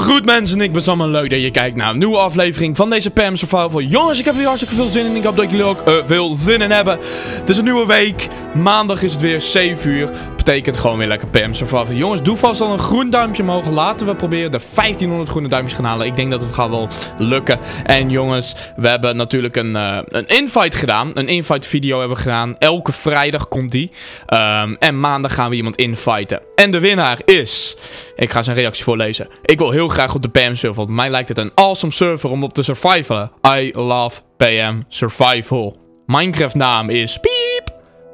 goed mensen, ik ben Sam leuk dat je kijkt naar een nieuwe aflevering van deze Pam Survival. Jongens, ik heb weer hartstikke veel zin in. Ik hoop dat jullie ook eh, veel zin in hebben. Het is een nieuwe week. Maandag is het weer 7 uur betekent gewoon weer lekker PM's ervan. Jongens, doe vast al een groen duimpje omhoog. Laten we proberen de 1500 groene duimpjes gaan halen. Ik denk dat het gaat wel lukken. En jongens, we hebben natuurlijk een, eh, een invite gedaan. Een invite video hebben we gedaan. Elke vrijdag komt die. Ehm, en maandag gaan we iemand inviten. En de winnaar is... Ik ga zijn reactie voorlezen. Ik wil heel graag op de PM server. Want mij lijkt het een awesome server om op te surviven. I love PM survival. Minecraft naam is... Piep.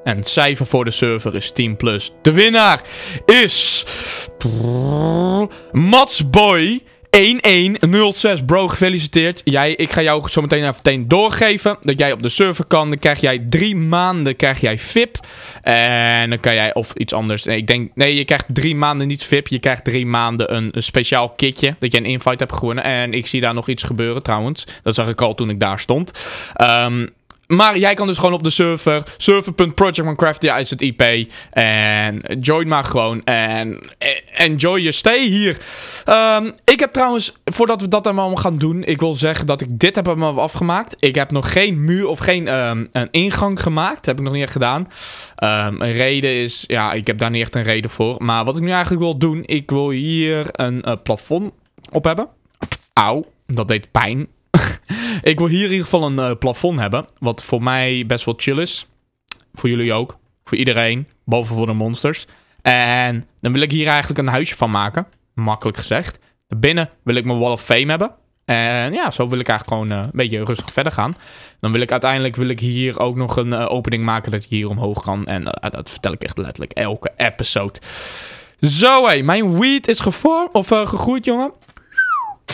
En het cijfer voor de server is 10 plus. De winnaar is... Matsboy... 1106 bro, gefeliciteerd. Jij, ik ga jou zo meteen even meteen doorgeven. Dat jij op de server kan. Dan krijg jij drie maanden krijg jij VIP. En dan kan jij of iets anders. Nee, ik denk, nee, je krijgt drie maanden niet VIP. Je krijgt drie maanden een, een speciaal kitje. Dat je een invite hebt gewonnen. En ik zie daar nog iets gebeuren trouwens. Dat zag ik al toen ik daar stond. Um, maar jij kan dus gewoon op de server. is het IP. En join maar gewoon. En e- enjoy je stay hier. Ehm, ik heb trouwens, voordat we dat allemaal gaan doen. Ik wil zeggen dat ik dit heb afgemaakt. Ik heb nog geen muur of geen ehm, een ingang gemaakt. heb ik nog niet echt gedaan. Ehm, een reden is, ja, ik heb daar niet echt een reden voor. Maar wat ik nu eigenlijk wil doen. Ik wil hier een eh, plafond op hebben. Auw, dat deed pijn. Ik wil hier in ieder geval een eh, plafond hebben. Wat voor mij best wel chill is. Voor jullie ook. Voor iedereen. boven voor de monsters. En dan wil ik hier eigenlijk een huisje van maken. Makkelijk gezegd. Binnen wil ik mijn Wall of Fame hebben. En ja, zo wil ik eigenlijk gewoon eh, een beetje rustig verder gaan. Dan wil ik uiteindelijk wil ik hier ook nog een eh, opening maken dat je hier omhoog kan. En dat vertel ik echt letterlijk elke episode. Zo hé, mijn weed is gevormd of gegroeid, jongen.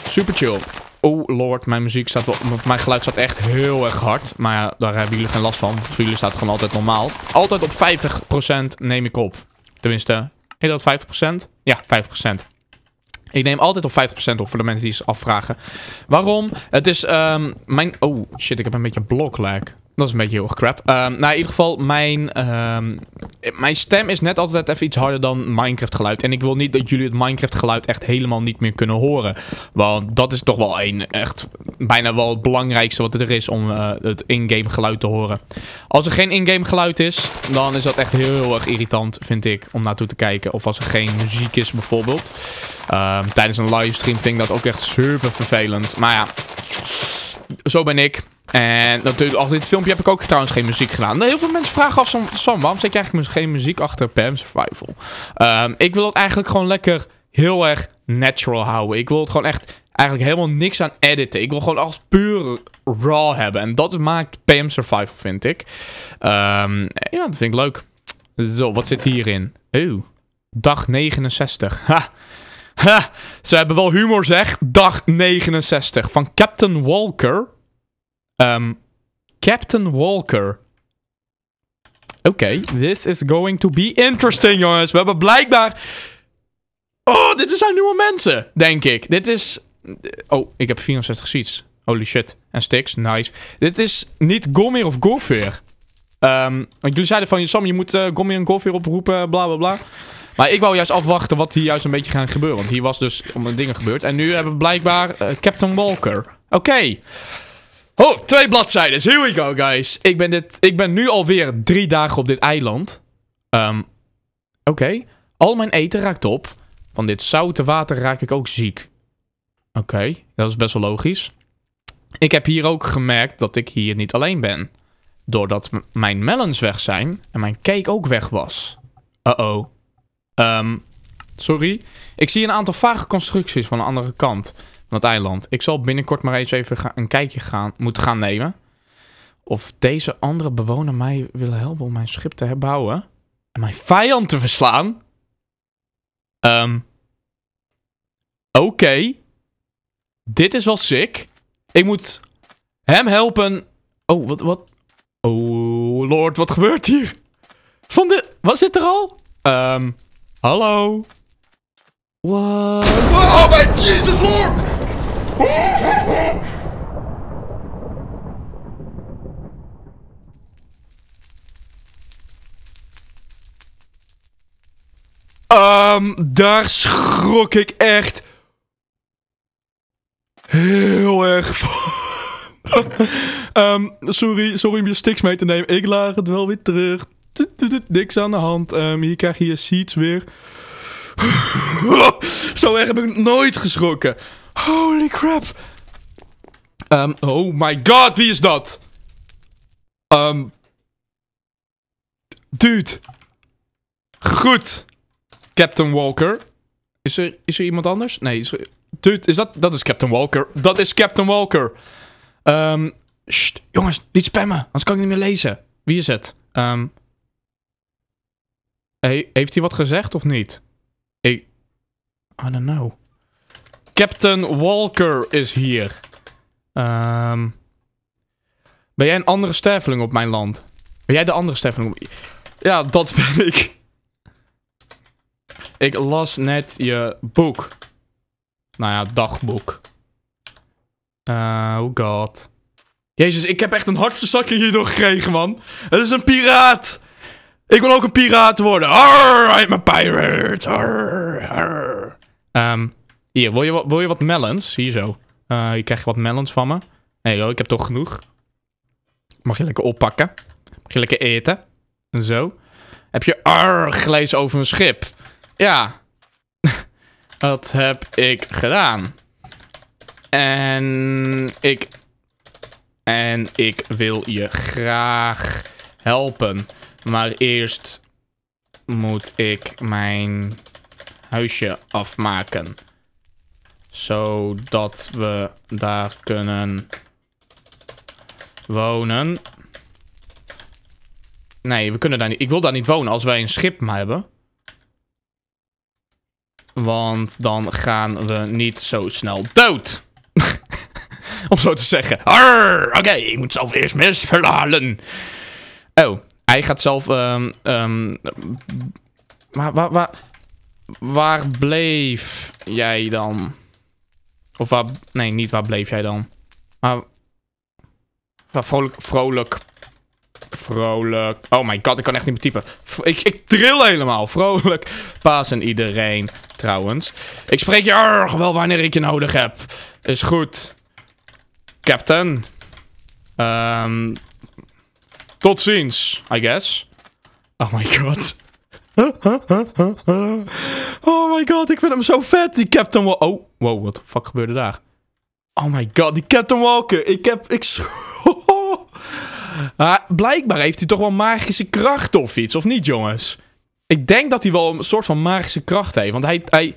Super chill. Oh lord, mijn muziek staat wel... Mijn geluid staat echt heel erg hard. Maar ja, daar hebben jullie geen last van. voor jullie staat het gewoon altijd normaal. Altijd op 50% neem ik op. Tenminste, is dat 50%? Ja, 50%. Ik neem altijd op 50% op voor de mensen die zich afvragen. Waarom? Het is... Um, mijn... Oh, shit, ik heb een beetje -like. Dat is een beetje heel erg crap. Ehm, nou, in ieder geval, mijn, ehm, mijn stem is net altijd even iets harder dan Minecraft geluid. En ik wil niet dat jullie het Minecraft geluid echt helemaal niet meer kunnen horen. Want dat is toch wel een, echt bijna wel het belangrijkste wat er is om eh, het in-game geluid te horen. Als er geen in-game geluid is, dan is dat echt heel, erg irritant, vind ik, om naartoe te kijken. Of als er geen muziek is, bijvoorbeeld. Ehm, tijdens een livestream vind ik dat ook echt super vervelend. Maar ja, zo ben ik. En natuurlijk, achter oh, dit filmpje heb ik ook trouwens geen muziek gedaan. Heel veel mensen vragen af, Sam, waarom zet je eigenlijk geen muziek achter Pam Survival? Ehm, ik wil het eigenlijk gewoon lekker heel erg natural houden. Ik wil het gewoon echt eigenlijk helemaal niks aan editen. Ik wil gewoon alles puur raw hebben. En dat maakt PM Survival, vind ik. Ehm, ja, dat vind ik leuk. Zo, wat zit hierin? Oeh, dag 69. Ha! Ha! Ze hebben wel humor, zeg. Dag 69 van Captain Walker. Ehm, Captain Walker. Oké, this is going to be interesting, jongens. We hebben blijkbaar... Oh, dit zijn nieuwe mensen, denk ik. Dit is... Oh, ik heb 64 seats. Holy shit. En sticks, nice. Dit is niet Gomir of Gorfeer. Um, ehm, jullie zeiden van, Sam, je moet uh, Gomir en Gorfeer oproepen, bla bla bla. Maar ik wou juist afwachten wat hier juist een beetje gaan gebeuren. Want hier was dus om dingen gebeurd. En nu hebben we blijkbaar eh, Captain Walker. Oké. Oh, twee bladzijden. Here we go, guys. Ik ben, dit, ik ben nu alweer drie dagen op dit eiland. Ehm, oké. Al mijn eten raakt op. Van dit zoute water raak ik ook ziek. Oké, dat is best wel logisch. Ik heb hier ook gemerkt dat ik hier niet alleen ben. Doordat mijn melons weg zijn en mijn cake ook weg was. Uh-oh. Ehm, sorry. Ik zie een aantal vage constructies van de andere kant het eiland. Ik zal binnenkort maar eens even een kijkje gaan, moeten gaan nemen. Of deze andere bewoner mij willen helpen om mijn schip te herbouwen. En mijn vijand te verslaan. Ehm, oké. Dit is wel sick. Ik moet hem helpen. Oh, wat, wat? Oh, lord, wat gebeurt hier? Stond dit... Was dit er al? Um, hallo? What? Oh my Jesus, lord! Um, daar schrok ik echt heel erg van. Ehm, sorry, sorry om je sticks mee te nemen. Ik laag het wel weer terug. niks aan de hand. Um, hier krijg je je seats weer. Zo erg heb ik nooit geschrokken. Holy crap. Ehm, oh my god, wie is dat? Ehm, dude. Goed. Captain Walker. Is er, is er iemand anders? Nee. dude, is dat, dat is Captain Walker. Dat is Captain Walker. Um, jongens, niet spammen. Anders kan ik niet meer lezen. Wie is het? heeft hij wat gezegd of niet? Ik... I don't know. Captain Walker is hier. Um, ben jij een andere sterveling op mijn land? Ben jij de andere sterveling? op... Ja, dat ben ik. Ik las net je boek. Nou ja, dagboek. Eh, oh god. Jezus, ik heb echt een hartverzakking hierdoor gekregen, man. Het is een piraat! Ik wil ook een piraat worden. Arr, I'm a pirate. Arr, arr. Ehm, hier, wil je, wil je wat melons? Hier zo. Uh, je krijgt wat melons van me. Nee ik heb toch genoeg. Mag je lekker oppakken. Mag je lekker eten. En zo. Heb je arg gelezen over een schip? Ja. dat heb ik gedaan. En ik... En ik wil je graag helpen. Maar eerst moet ik mijn huisje afmaken zodat we daar kunnen wonen. Nee, we kunnen daar niet. Ik wil daar niet wonen als wij een schip hebben. Want dan gaan we niet zo snel dood. Om zo te zeggen. Oké, ik moet zelf eerst misverhalen. Oh, hij gaat zelf... Ehm, ehm, maar waar, waar, waar bleef jij dan? Of waar... Nee, niet waar bleef jij dan. Maar... vrolijk... Vrolijk... Vrolijk... Oh my god, ik kan echt niet meer typen. Ik, ik tril helemaal. Vrolijk. Paas en iedereen, trouwens. Ik spreek je erg wel wanneer ik je nodig heb. Is goed. Captain. Ehm, tot ziens, I guess. Oh my god. Oh my god, ik vind hem zo vet. Die Captain Walker. Oh, wow, wat de fuck gebeurde daar? Oh my god, die Captain Walker. Ik heb... Ik uh, blijkbaar heeft hij toch wel magische kracht of iets, of niet, jongens? Ik denk dat hij wel een soort van magische kracht heeft. Want hij, hij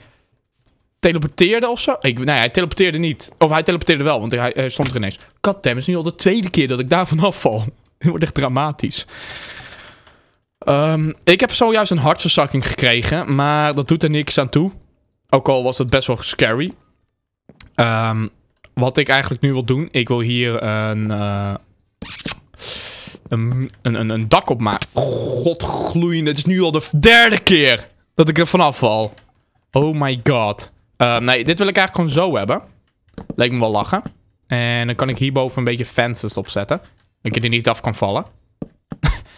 teleporteerde of zo. Ik, nee, hij teleporteerde niet. Of hij teleporteerde wel, want hij, stond er ineens. Goddamn, het is nu al de tweede keer dat ik daar vanaf val. Het wordt echt dramatisch. Ehm, ik heb zojuist een hartverzakking gekregen, maar dat doet er niks aan toe. Ook al was het best wel scary. Ehm, wat ik eigenlijk nu wil doen, ik wil hier een, eh, een, een, een, dak op maken. God gloeien, het is nu al de derde keer dat ik er vanaf val. Oh my god. Ehm, nee, dit wil ik eigenlijk gewoon zo hebben. Leek me wel lachen. En dan kan ik hierboven een beetje fences opzetten. Dat je er niet af kan vallen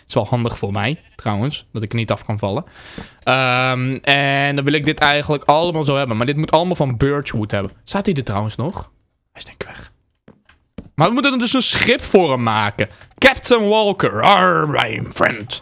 is wel handig voor mij, trouwens, dat ik er niet af kan vallen. Ehm, en dan wil ik dit eigenlijk allemaal zo hebben. Maar dit moet allemaal van Birchwood hebben. Staat hij er trouwens nog? Hij is denk ik weg. Maar we moeten er dus een schip voor hem maken. Captain Walker, our my friend.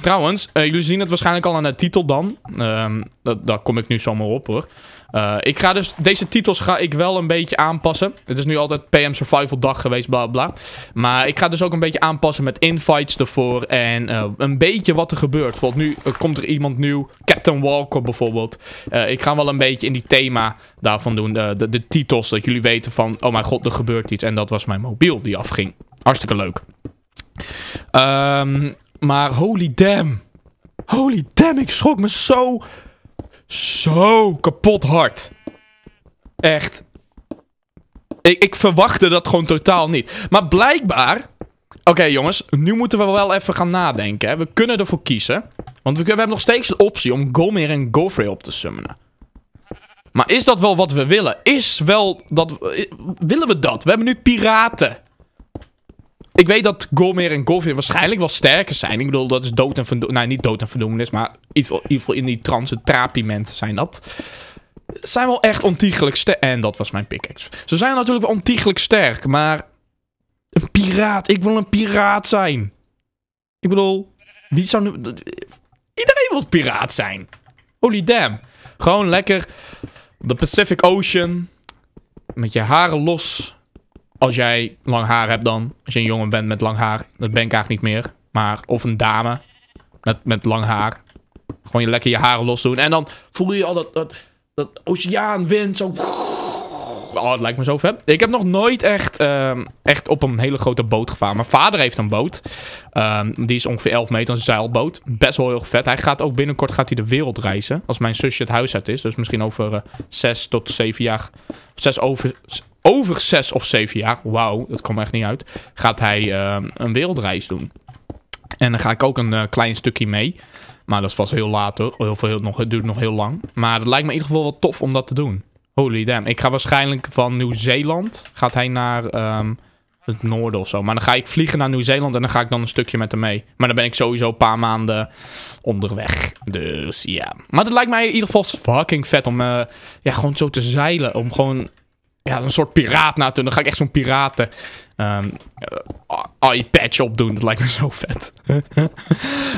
Trouwens, eh, jullie zien het waarschijnlijk al aan de titel dan. Ehm, dat, daar kom ik nu zomaar op hoor. Eh, ik ga dus, deze titels ga ik wel een beetje aanpassen. Het is nu altijd PM Survival dag geweest, bla bla. Maar ik ga dus ook een beetje aanpassen met invites ervoor. En eh, een beetje wat er gebeurt. Bijvoorbeeld nu eh, komt er iemand nieuw. Captain Walker bijvoorbeeld. ik ga wel een beetje in die thema daarvan doen. De, de, de titels, dat jullie weten van, oh mijn god, er gebeurt iets. En dat was mijn mobiel die afging. Hartstikke leuk. Ehm, maar holy damn. Holy damn, ik schrok me zo zo kapot hard. Echt. Ik, ik verwachtte dat gewoon totaal niet. Maar blijkbaar... Oké jongens, nu moeten we wel even gaan nadenken. Hè. We kunnen ervoor kiezen. Want we, hebben nog steeds de optie om Golmir en Gofrey op te summonen. Maar is dat wel wat we willen? Is wel dat... Eh, willen we dat? We hebben nu piraten. Ik weet dat Gomer en Govir waarschijnlijk wel sterker zijn. Ik bedoel, dat is dood en verdoemenis. Nou, niet dood en verdoemenis, maar in ieder geval in die transe mensen zijn dat. Zijn wel echt ontiegelijk sterk. En dat was mijn pickaxe. Ze zijn natuurlijk wel ontiegelijk sterk, maar... Een piraat. Ik wil een piraat zijn. Ik bedoel, wie zou nu... Iedereen wil piraat zijn. Holy damn. Gewoon lekker de Pacific Ocean. Met je haren los als jij lang haar hebt dan, als je een jongen bent met lang haar, dat ben ik eigenlijk niet meer. Maar, of een dame met, met lang haar. Gewoon je lekker je haren los doen. En dan voel je al dat, dat, dat oceaanwind zo... Oh, het lijkt me zo vet. Ik heb nog nooit echt, ehm, echt op een hele grote boot gevaren. Mijn vader heeft een boot. Ehm, die is ongeveer 11 meter, een zeilboot. Best wel heel vet. Hij gaat ook binnenkort gaat hij de wereld reizen. Als mijn zusje het huis uit is. Dus misschien over 6 eh, tot 7 jaar. 6 over, over zes of zeven jaar, wauw, dat kwam echt niet uit, gaat hij ehm, een wereldreis doen. En dan ga ik ook een eh, klein stukje mee. Maar dat is pas heel later. Heel veel, nog, het duurt nog heel lang. Maar het lijkt me in ieder geval wel tof om dat te doen. Holy damn. Ik ga waarschijnlijk van Nieuw-Zeeland. Gaat hij naar ehm, het noorden of zo. Maar dan ga ik vliegen naar Nieuw-Zeeland. En dan ga ik dan een stukje met hem mee. Maar dan ben ik sowieso een paar maanden onderweg. Dus ja. Maar dat lijkt mij in ieder geval fucking vet om eh, ja, gewoon zo te zeilen. Om gewoon ja, een soort piraat Dan ga ik echt zo'n piraten um, patch opdoen. Dat lijkt me zo vet.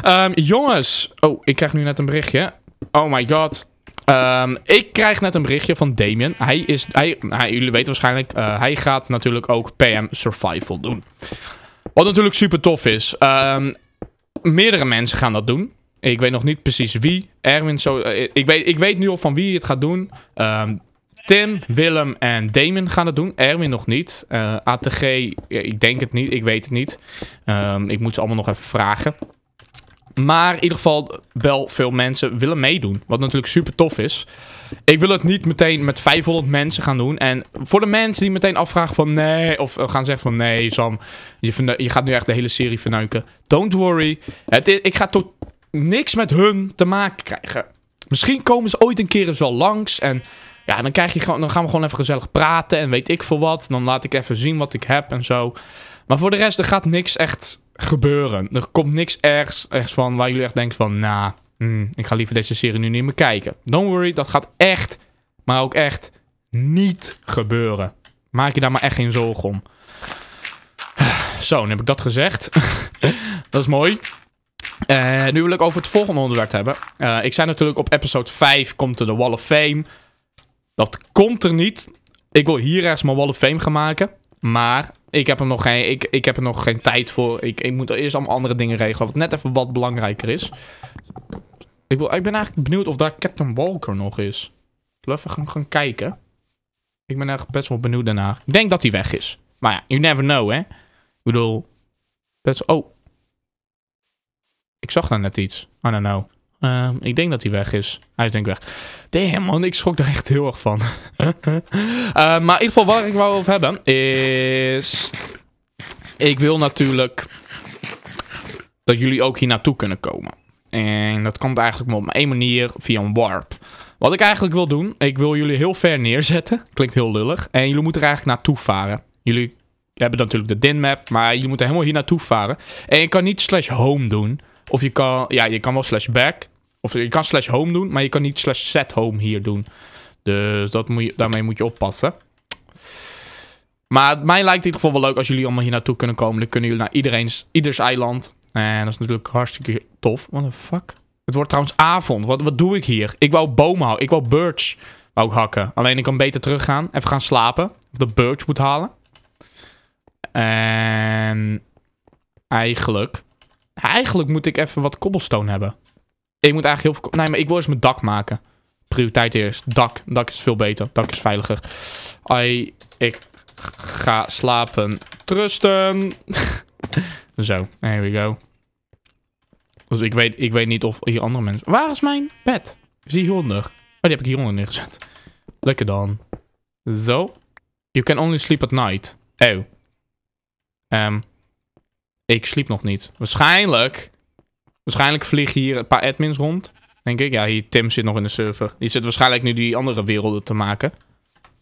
um, jongens. Oh, ik krijg nu net een berichtje. Oh my god. Um, ik krijg net een berichtje van Damien. Hij is, hij, hij jullie weten waarschijnlijk, eh, hij gaat natuurlijk ook PM Survival doen. Wat natuurlijk super tof is. meerdere mensen gaan dat doen. Ik weet nog niet precies wie. Erwin, zo, eh, ik, weet, ik weet nu al van wie het gaat doen. Um, Tim, Willem en Damon gaan het doen. Erwin nog niet. Eh, ATG, ik denk het niet. Ik weet het niet. Ehm, ik moet ze allemaal nog even vragen. Maar in ieder geval wel veel mensen willen meedoen. Wat natuurlijk super tof is. Ik wil het niet meteen met 500 mensen gaan doen. En voor de mensen die meteen afvragen van nee. Of eh, gaan zeggen van nee Sam. Je, je gaat nu echt de hele serie verneuken. Don't worry. Het ik ga tot niks met hun te maken krijgen. Misschien komen ze ooit een keer eens wel langs. En ja, dan, krijg je dan gaan we gewoon even gezellig praten en weet ik veel wat. Dan laat ik even zien wat ik heb en zo. Maar voor de rest, er gaat niks echt gebeuren. Er komt niks ergs, ergens van waar jullie echt denken van... Nou, ik ga liever deze serie nu niet meer kijken. Don't worry, dat gaat echt, maar ook echt niet gebeuren. Maak je daar maar echt geen zorgen om. Zo, dan heb ik dat gezegd. dat is mooi. Eh, nu wil ik over het volgende onderwerp hebben. Eh, ik zei natuurlijk op episode 5 komt er de Wall of Fame. Dat komt er niet. Ik wil hier ergens mijn Wall of Fame gaan maken. Maar ik heb er nog geen, ik, ik heb er nog geen tijd voor. Ik, ik moet eerst allemaal andere dingen regelen. Wat net even wat belangrijker is. Ik, wil, ik ben eigenlijk benieuwd of daar Captain Walker nog is. Ik wil even gaan, gaan kijken. Ik ben eigenlijk best wel benieuwd daarna. Ik denk dat hij weg is. Maar ja, you never know, hè. Ik bedoel... Best, oh. Ik zag daar net iets. I don't know. Ehm, ik denk dat hij weg is. Hij is denk ik weg. Damn man, ik schrok er echt heel erg van. uh, maar in ieder geval waar ik wou over hebben is... Ik wil natuurlijk dat jullie ook hier naartoe kunnen komen. En dat komt eigenlijk maar op één manier via een warp. Wat ik eigenlijk wil doen, ik wil jullie heel ver neerzetten. Klinkt heel lullig. En jullie moeten er eigenlijk naartoe varen. Jullie hebben natuurlijk de din map, maar jullie moeten helemaal hier naartoe varen. En ik kan niet slash home doen. Of je kan, ja, je kan wel slash back. Of je kan slash home doen, maar je kan niet slash set home hier doen. Dus dat moet je, daarmee moet je oppassen. Maar mij lijkt het in ieder geval wel leuk als jullie allemaal hier naartoe kunnen komen. Dan kunnen jullie naar iedereen's, ieders eiland. En dat is natuurlijk hartstikke tof. What the fuck? Het wordt trouwens avond. Wat, wat doe ik hier? Ik wou bomen houden. Ik wou birch wou ik hakken. Alleen ik kan beter teruggaan. Even gaan slapen. Of de birch moet halen. En eigenlijk Eigenlijk moet ik even wat cobblestone hebben. Ik moet eigenlijk heel veel... Nee, maar ik wil eens mijn dak maken. Prioriteit eerst. Dak. Dak is veel beter. Dak is veiliger. I, ik ga slapen. Trusten. Zo. Here we go. Dus ik weet, ik weet niet of hier andere mensen... Waar is mijn bed? Is die hieronder? Oh, die heb ik hieronder neergezet. Lekker dan. Zo. You can only sleep at night. Oh. Um, ik sliep nog niet. Waarschijnlijk. Waarschijnlijk vliegen hier een paar admins rond. Denk ik. Ja, hier Tim zit nog in de server. Die zit waarschijnlijk nu die andere werelden te maken.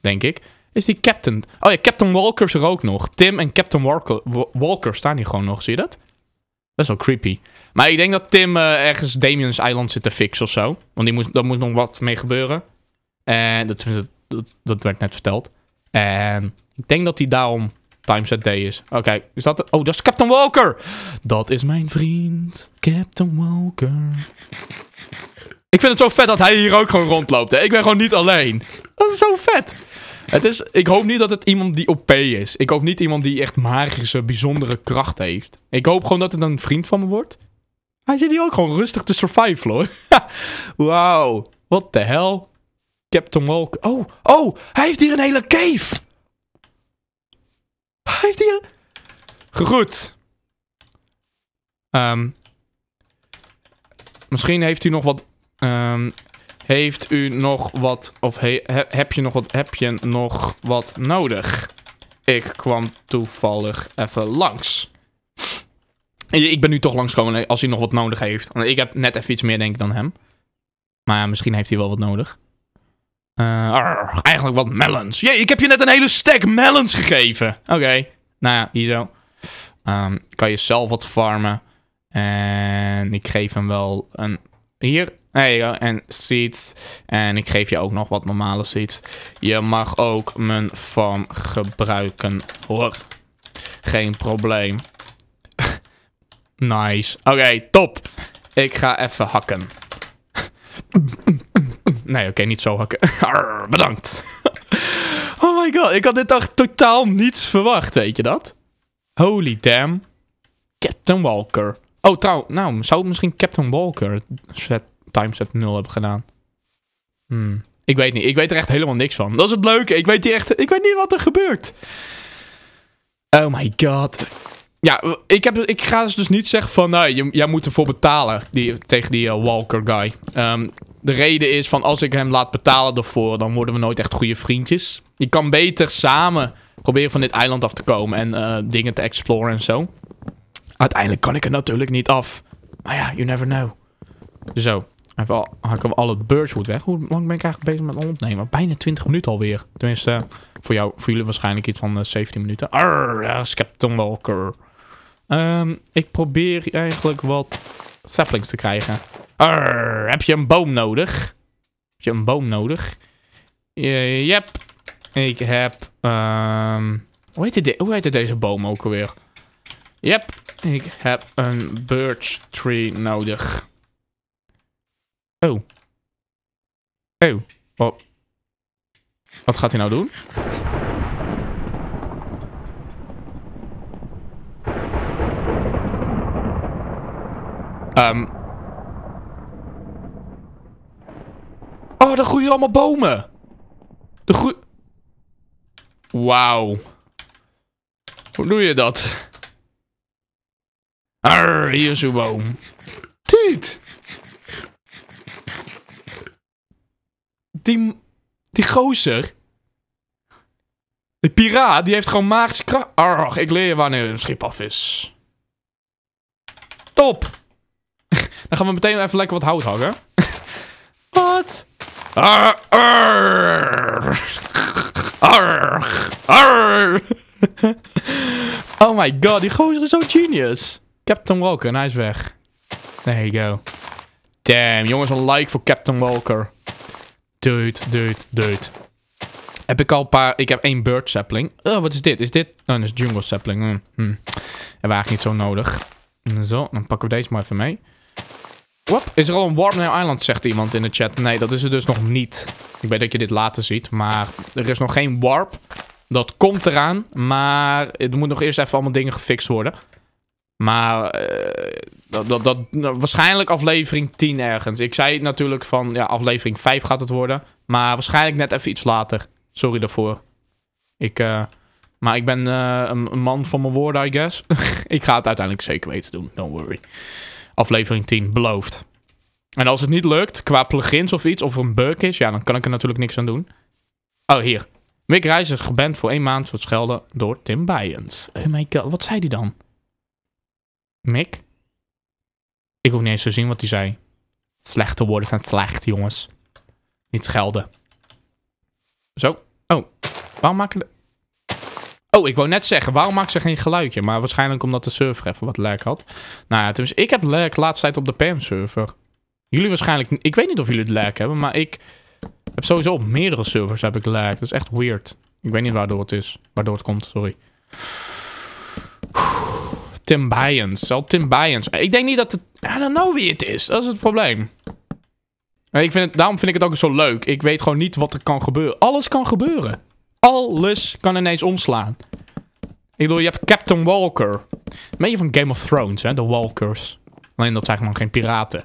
Denk ik. Is die Captain... Oh ja, Captain Walker is er ook nog. Tim en Captain Walker, Walker staan hier gewoon nog. Zie je dat? Dat is wel creepy. Maar ik denk dat Tim eh, ergens Damien's Island zit te fixen of zo. Want die moest, daar moet nog wat mee gebeuren. En dat, dat, dat werd net verteld. En ik denk dat hij daarom Timeset Day is. Oké, is dat... Oh, dat is Captain Walker! Dat is mijn vriend, Captain Walker. Ik vind het zo vet dat hij hier ook gewoon rondloopt. Hè? Ik ben gewoon niet alleen. Dat is zo vet. Het is, ik hoop niet dat het iemand die OP is. Ik hoop niet iemand die echt magische, bijzondere kracht heeft. Ik hoop gewoon dat het een vriend van me wordt. Hij zit hier ook gewoon rustig te survive, hoor. Wauw. Wat de hel. Captain Walker. Oh, oh, hij heeft hier een hele cave. Heeft hij... Goed. Um, ehm, misschien heeft u nog wat... Ehm, heeft u nog wat... Of heb je nog wat... Heb je nog wat nodig? Ik kwam toevallig even langs. Ik ben nu toch langskomen eh, als hij nog wat nodig heeft. Ik heb net even iets meer denk ik dan hem. Maar ja, misschien heeft hij wel wat nodig. Eh, eigenlijk wat melons. Jee, ik heb je net een hele stack melons gegeven. Oké, nou ja, hierzo. Ehm, kan je zelf wat farmen. En ik geef hem wel een... Hier. en seeds. En ik geef je ook nog wat normale seeds. Je mag ook mijn farm gebruiken, hoor. Geen probleem. nice. Oké, top. Ik ga even hakken. Nee, oké, niet zo hakken. Arr, bedankt. oh my god, ik had dit toch totaal niets verwacht, weet je dat? Holy damn. Captain Walker. Oh, trouw, nou, zou het misschien Captain Walker set, timeset 0 hebben gedaan? Hmm. Ik weet niet. Ik weet er echt helemaal niks van. Dat is het leuke. Ik weet, hier echt, ik weet niet wat er gebeurt. Oh my god. Ja, ik, heb, ik ga dus, dus niet zeggen van, nou, jij moet ervoor betalen die, tegen die eh, Walker guy. Ehm, de reden is van, als ik hem laat betalen ervoor, dan worden we nooit echt goede vriendjes. Je kan beter samen proberen van dit eiland af te komen en eh, dingen te exploren en zo. Uiteindelijk kan ik er natuurlijk niet af. Maar ja, you never know. Zo, even al, hakken we al het birchwood weg. Hoe lang ben ik eigenlijk bezig met opnemen? Bijna 20 minuten alweer. Tenminste, voor, jou, voor jullie waarschijnlijk iets van 17 eh, minuten. Arr, Skepton Walker. Um, ik probeer eigenlijk wat saplings te krijgen. Arr, heb je een boom nodig? Heb je een boom nodig? yep. Ik heb... Um, hoe, heet de, hoe heet deze boom ook alweer? Yep. Ik heb een birch tree nodig. Oh. Oh. Wat, wat gaat hij nou doen? Ehm. Oh, daar groeien allemaal bomen. De groei. Wauw. Hoe doe je dat? Arr, hier is uw boom. Tiet. Die, die gozer. De piraat, die heeft gewoon magische kracht. Arr, ik leer je wanneer een schip af is. Top. Dan gaan we meteen even lekker wat hout hakken. wat? oh my god, die gozer is zo genius. Captain Walker, hij is weg. There you go. Damn, jongens, een like voor Captain Walker. Dude, dude, dude. Heb ik al paar... Ik heb één bird sapling. Oh, wat is dit? Is dit... Oh, dat is jungle sapling. Hm. Hm. Hebben we eigenlijk niet zo nodig. Zo, dan pakken we deze maar even mee. Wop, is er al een Warp naar Island, zegt iemand in de chat. Nee, dat is er dus nog niet. Ik weet dat je dit later ziet, maar er is nog geen warp. Dat komt eraan, maar er moet nog eerst even allemaal dingen gefixt worden. Maar eh, dat, dat, dat, nou, waarschijnlijk aflevering 10 ergens. Ik zei natuurlijk van, ja, aflevering 5 gaat het worden. Maar waarschijnlijk net even iets later. Sorry daarvoor. Ik, eh, maar ik ben eh, een, een man van mijn woorden, I guess. ik ga het uiteindelijk zeker weten doen, don't worry aflevering 10 beloofd. En als het niet lukt, qua plugins of iets, of een bug is, ja, dan kan ik er natuurlijk niks aan doen. Oh, hier. Mick Reizer geband voor één maand voor schelden door Tim Bayens. Oh my god, wat zei die dan? Mick? Ik hoef niet eens te zien wat hij zei. Slechte woorden zijn slecht, jongens. Niet schelden. Zo. Oh, waarom maken de... Oh, ik wou net zeggen, waarom maakt ze geen geluidje? Maar waarschijnlijk omdat de server even wat lag had. Nou ja, tenminste, ik heb lag laatst tijd op de PAM-server. Jullie waarschijnlijk... Ik weet niet of jullie het lag hebben, maar ik... Heb sowieso op meerdere servers heb ik lag. Dat is echt weird. Ik weet niet waardoor het is. Waardoor het komt, sorry. Tim Byens. Zal Tim Ik denk niet dat het... I don't know wie het is. Dat is het probleem. Ik vind het, daarom vind ik het ook zo leuk. Ik weet gewoon niet wat er kan gebeuren. Alles kan gebeuren. Alles kan ineens omslaan. Ik bedoel, je hebt Captain Walker. Een beetje van Game of Thrones, hè? De Walkers. Alleen dat zijn gewoon geen piraten.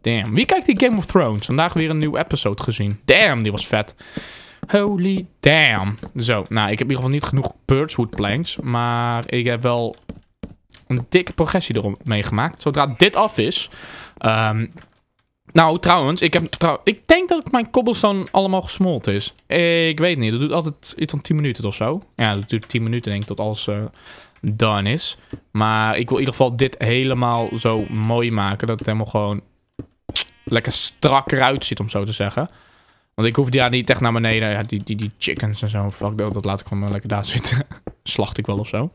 Damn. Wie kijkt die Game of Thrones? Vandaag weer een nieuw episode gezien. Damn, die was vet. Holy damn. Zo, nou, ik heb in ieder geval niet genoeg Birchwood planks. Maar ik heb wel een dikke progressie erom meegemaakt. Zodra dit af is... Ehm, nou, trouwens, ik, heb, ik denk dat mijn cobblestone allemaal gesmolten is. Ik weet niet, dat doet altijd iets van 10 minuten of zo. Ja, dat duurt 10 minuten denk ik tot alles eh, done is. Maar ik wil in ieder geval dit helemaal zo mooi maken. Dat het helemaal gewoon lekker strak eruit ziet, om zo te zeggen. Want ik hoef ja niet echt naar beneden. Ja, die, die, die chickens en zo, fuck dat laat ik gewoon lekker daar zitten. Slacht ik wel of zo.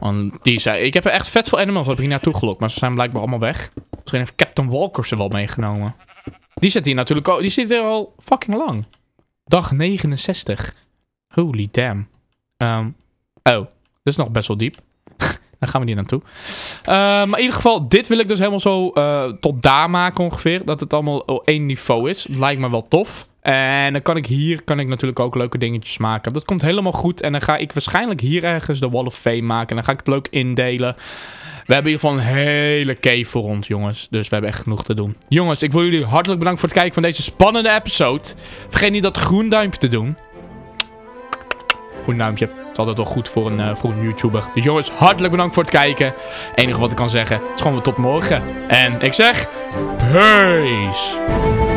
Want die zei, ik heb er echt vet veel animals op hier naartoe gelokt, maar ze zijn blijkbaar allemaal weg. Misschien heeft Captain Walker ze wel meegenomen. Die zit hier natuurlijk ook. die zit hier al fucking lang. Dag 69. Holy damn. Ehm, oh, dat is nog best wel diep. Daar gaan we hier naartoe. Ehm, maar in ieder geval, dit wil ik dus helemaal zo eh, tot daar maken ongeveer. Dat het allemaal één niveau is. Lijkt me wel tof. En dan kan ik hier kan ik natuurlijk ook leuke dingetjes maken. Dat komt helemaal goed. En dan ga ik waarschijnlijk hier ergens de Wall of Fame maken. En dan ga ik het leuk indelen. We hebben in ieder geval een hele cave voor ons, jongens. Dus we hebben echt genoeg te doen. Jongens, ik wil jullie hartelijk bedanken voor het kijken van deze spannende episode. Vergeet niet dat groen duimpje te doen. Groen duimpje. Het is altijd wel goed voor een, uh, voor een YouTuber. Dus jongens, hartelijk bedankt voor het kijken. Het enige wat ik kan zeggen is gewoon tot morgen. En ik zeg... Peace!